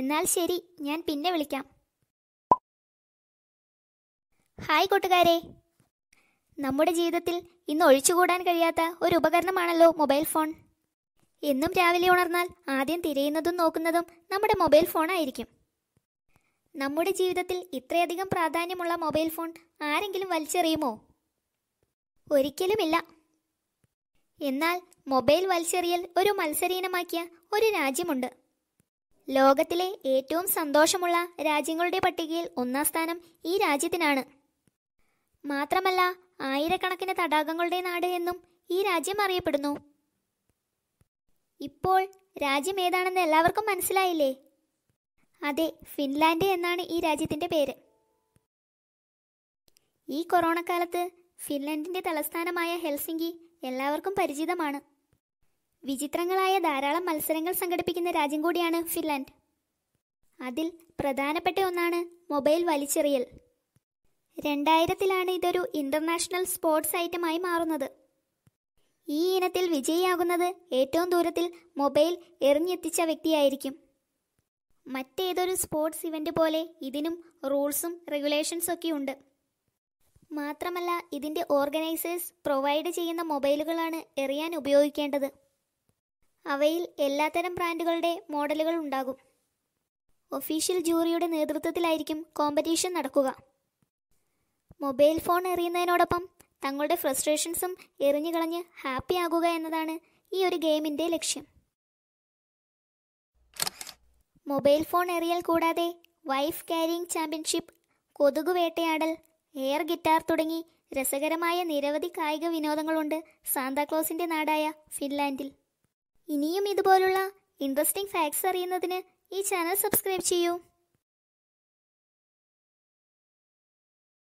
എന്നാൽ ശരി ഞാൻ പിന്നെ വിളിക്കാം ഹായ് കൂട്ടുകാരെ നമ്മുടെ ജീവിതത്തിൽ ഇന്ന് ഒഴിച്ചുകൂടാൻ കഴിയാത്ത ഒരു ഉപകരണമാണല്ലോ മൊബൈൽ ഫോൺ എന്നും രാവിലെ ഉണർന്നാൽ ആദ്യം തിരയുന്നതും നോക്കുന്നതും നമ്മുടെ മൊബൈൽ ഫോണായിരിക്കും നമ്മുടെ ജീവിതത്തിൽ ഇത്രയധികം പ്രാധാന്യമുള്ള മൊബൈൽ ഫോൺ ആരെങ്കിലും വലിച്ചെറിയുമോ ഒരിക്കലുമില്ല എന്നാൽ മൊബൈൽ വലിച്ചെറിയൽ ഒരു മത്സരീനമാക്കിയ ഒരു രാജ്യമുണ്ട് ലോകത്തിലെ ഏറ്റവും സന്തോഷമുള്ള രാജ്യങ്ങളുടെ പട്ടികയിൽ ഒന്നാം സ്ഥാനം ഈ രാജ്യത്തിനാണ് മാത്രമല്ല ആയിരക്കണക്കിന് തടാകങ്ങളുടെ നാട് എന്നും ഈ രാജ്യം അറിയപ്പെടുന്നു ഇപ്പോൾ രാജ്യം ഏതാണെന്ന് എല്ലാവർക്കും മനസ്സിലായില്ലേ അതെ ഫിൻലാൻഡ് എന്നാണ് ഈ രാജ്യത്തിന്റെ പേര് ഈ കൊറോണ കാലത്ത് ഫിൻലാൻഡിന്റെ തലസ്ഥാനമായ ഹെൽസിങ്കി എല്ലാവർക്കും പരിചിതമാണ് വിചിത്രങ്ങളായ ധാരാളം മത്സരങ്ങൾ സംഘടിപ്പിക്കുന്ന രാജ്യം കൂടിയാണ് ഫിൻലാൻഡ് അതിൽ പ്രധാനപ്പെട്ട ഒന്നാണ് മൊബൈൽ വലിച്ചെറിയൽ രണ്ടായിരത്തിലാണ് ഇതൊരു ഇന്റർനാഷണൽ സ്പോർട്സ് ഐറ്റമായി മാറുന്നത് ഈ ഇനത്തിൽ വിജയിയാകുന്നത് ഏറ്റവും ദൂരത്തിൽ മൊബൈൽ എറിഞ്ഞെത്തിച്ച വ്യക്തിയായിരിക്കും മറ്റേതൊരു സ്പോർട്സ് ഇവന്റ് പോലെ ഇതിനും റൂൾസും റെഗുലേഷൻസും ഒക്കെ ഉണ്ട് മാത്രമല്ല ഇതിൻ്റെ ഓർഗനൈസേഴ്സ് പ്രൊവൈഡ് ചെയ്യുന്ന മൊബൈലുകളാണ് എറിയാൻ ഉപയോഗിക്കേണ്ടത് അവയിൽ എല്ലാത്തരം ബ്രാൻഡുകളുടെ മോഡലുകൾ ഉണ്ടാകും ഒഫീഷ്യൽ ജൂറിയുടെ നേതൃത്വത്തിലായിരിക്കും കോമ്പറ്റീഷൻ നടക്കുക മൊബൈൽ ഫോൺ എറിയുന്നതിനോടൊപ്പം തങ്ങളുടെ ഫ്രസ്ട്രേഷൻസും എറിഞ്ഞു കളഞ്ഞ് ഹാപ്പി ആകുക എന്നതാണ് ഈ ഒരു ഗെയിമിൻ്റെ ലക്ഷ്യം മൊബൈൽ ഫോൺ എറിയൽ കൂടാതെ വൈഫ് ക്യാരിയിങ് ചാമ്പ്യൻഷിപ്പ് വേട്ടയാടൽ എയർ ഗിറ്റാർ തുടങ്ങി രസകരമായ നിരവധി കായിക വിനോദങ്ങളുണ്ട് സാന്താക്ലോസിൻ്റെ നാടായ ഫിൻലാൻഡിൽ ഇനിയും ഇതുപോലുള്ള ഇൻട്രസ്റ്റിംഗ് ഫാക്ട്സ് അറിയുന്നതിന് ഈ ചാനൽ സബ്സ്ക്രൈബ് ചെയ്യൂ